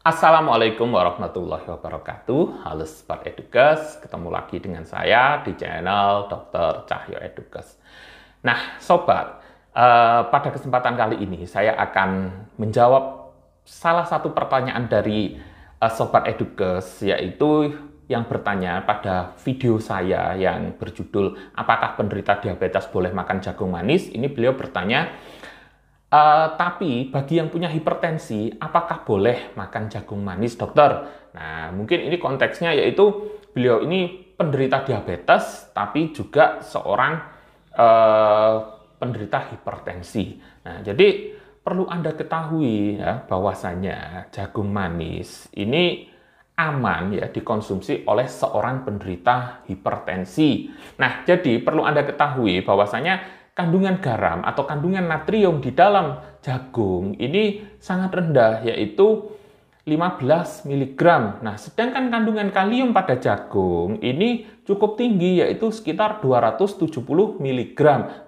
Assalamualaikum warahmatullahi wabarakatuh. Halo Smart Edukes, ketemu lagi dengan saya di channel Dr. Cahyo Edukes. Nah, sobat, eh, pada kesempatan kali ini saya akan menjawab salah satu pertanyaan dari eh, sobat Edukes yaitu yang bertanya pada video saya yang berjudul apakah penderita diabetes boleh makan jagung manis? Ini beliau bertanya Uh, tapi bagi yang punya hipertensi, apakah boleh makan jagung manis, dokter? Nah, mungkin ini konteksnya yaitu beliau ini penderita diabetes, tapi juga seorang uh, penderita hipertensi. Nah, jadi perlu Anda ketahui ya bahwasanya jagung manis ini aman ya dikonsumsi oleh seorang penderita hipertensi. Nah, jadi perlu Anda ketahui bahwasanya kandungan garam atau kandungan natrium di dalam jagung ini sangat rendah yaitu 15 mg. Nah, sedangkan kandungan kalium pada jagung ini cukup tinggi yaitu sekitar 270 mg.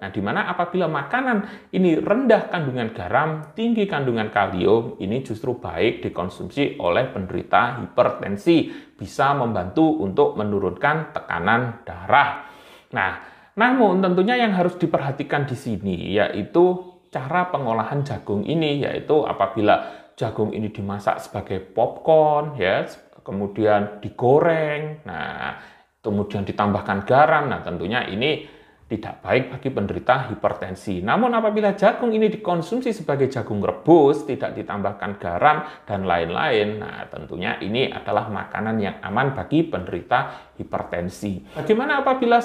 Nah, di mana apabila makanan ini rendah kandungan garam, tinggi kandungan kalium, ini justru baik dikonsumsi oleh penderita hipertensi, bisa membantu untuk menurunkan tekanan darah. Nah, namun tentunya yang harus diperhatikan di sini yaitu cara pengolahan jagung ini yaitu apabila jagung ini dimasak sebagai popcorn ya kemudian digoreng nah kemudian ditambahkan garam nah tentunya ini tidak baik bagi penderita hipertensi. Namun apabila jagung ini dikonsumsi sebagai jagung rebus, tidak ditambahkan garam dan lain-lain, nah tentunya ini adalah makanan yang aman bagi penderita hipertensi. Bagaimana apabila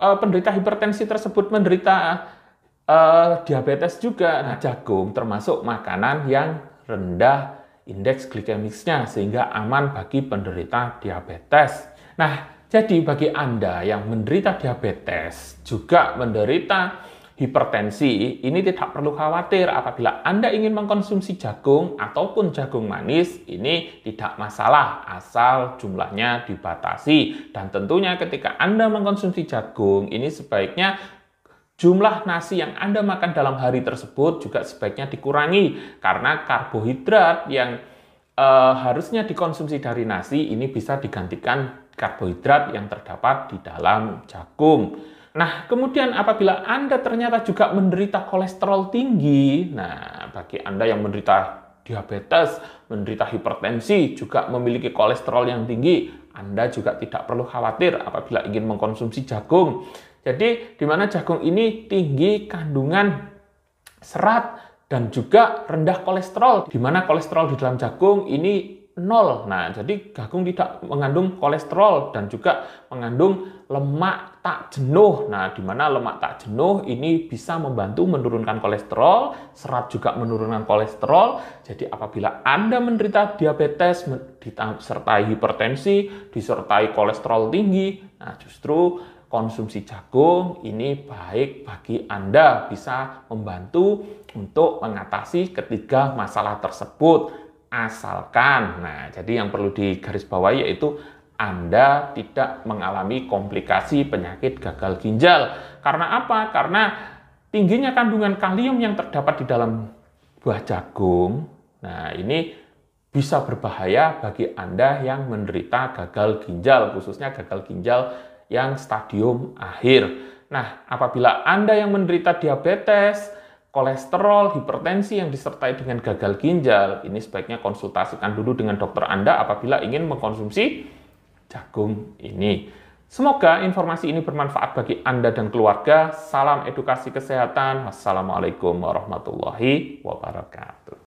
uh, penderita hipertensi tersebut menderita uh, diabetes juga. Nah, jagung termasuk makanan yang rendah indeks glikemiknya sehingga aman bagi penderita diabetes. Nah, jadi bagi Anda yang menderita diabetes juga menderita hipertensi, ini tidak perlu khawatir apabila Anda ingin mengkonsumsi jagung ataupun jagung manis, ini tidak masalah asal jumlahnya dibatasi. Dan tentunya ketika Anda mengkonsumsi jagung, ini sebaiknya jumlah nasi yang Anda makan dalam hari tersebut juga sebaiknya dikurangi karena karbohidrat yang e, harusnya dikonsumsi dari nasi ini bisa digantikan karbohidrat yang terdapat di dalam jagung. Nah, kemudian apabila Anda ternyata juga menderita kolesterol tinggi, nah bagi Anda yang menderita diabetes, menderita hipertensi, juga memiliki kolesterol yang tinggi, Anda juga tidak perlu khawatir apabila ingin mengkonsumsi jagung. Jadi, di mana jagung ini tinggi kandungan serat dan juga rendah kolesterol, di mana kolesterol di dalam jagung ini nol. Nah, jadi jagung tidak mengandung kolesterol dan juga mengandung lemak tak jenuh. Nah, di mana lemak tak jenuh ini bisa membantu menurunkan kolesterol, serat juga menurunkan kolesterol. Jadi apabila Anda menderita diabetes disertai hipertensi, disertai kolesterol tinggi, nah justru konsumsi jagung ini baik bagi Anda bisa membantu untuk mengatasi ketiga masalah tersebut asalkan. Nah, jadi yang perlu digarisbawahi yaitu Anda tidak mengalami komplikasi penyakit gagal ginjal. Karena apa? Karena tingginya kandungan kalium yang terdapat di dalam buah jagung. Nah, ini bisa berbahaya bagi Anda yang menderita gagal ginjal, khususnya gagal ginjal yang stadium akhir. Nah, apabila Anda yang menderita diabetes, kolesterol, hipertensi yang disertai dengan gagal ginjal, ini sebaiknya konsultasikan dulu dengan dokter Anda apabila ingin mengkonsumsi jagung ini. Semoga informasi ini bermanfaat bagi Anda dan keluarga. Salam edukasi kesehatan. Wassalamualaikum warahmatullahi wabarakatuh.